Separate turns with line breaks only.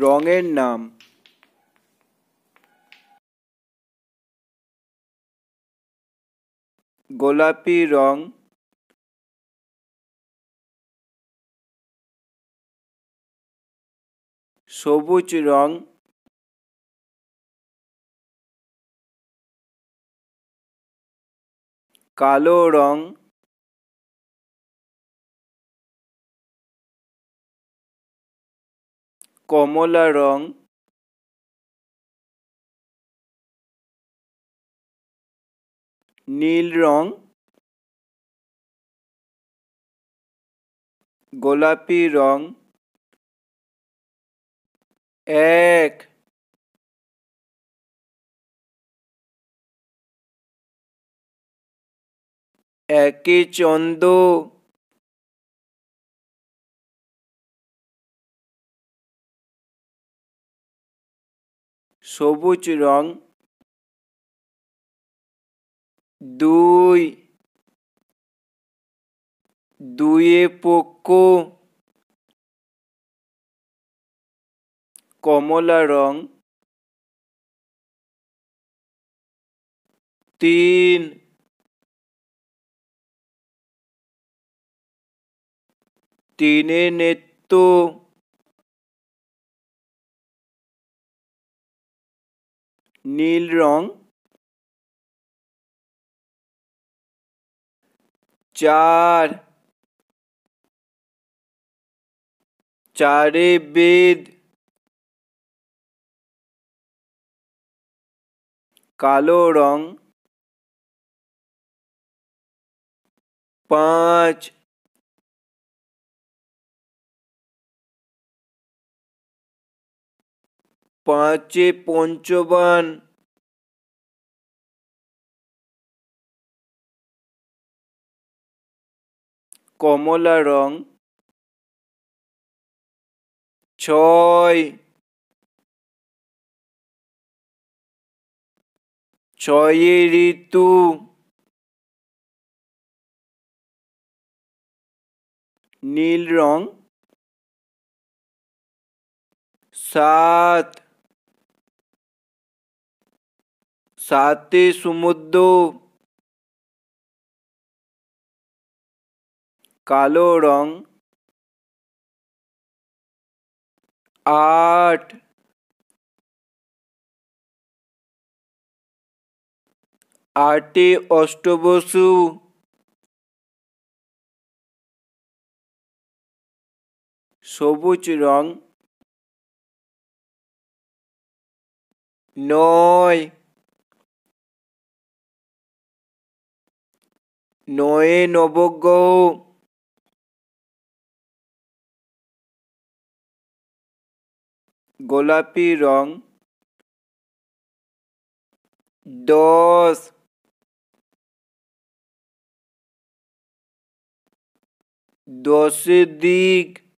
রঙের নাম গোলাপি রং সবুজ রং কালো রং কমলা রং নীল রং গোলাপি রং এক একই চন্দ সবুজ রং দুই দুয়ে পক্ষ কমলা রং তিন তিনে নেত্য नील रंग चार चारे बेद कालो रंग पांच পাঁচে পঞ্চবান কমলা রং ছয় ছয়ে ঋতু নীল রং সাত সাতে সমুদ্র কালো রং আট আটে অষ্টবসু সবুজ রং নয় নয়ে নবগ্রহ গোলাপি রং দশ দশের দিক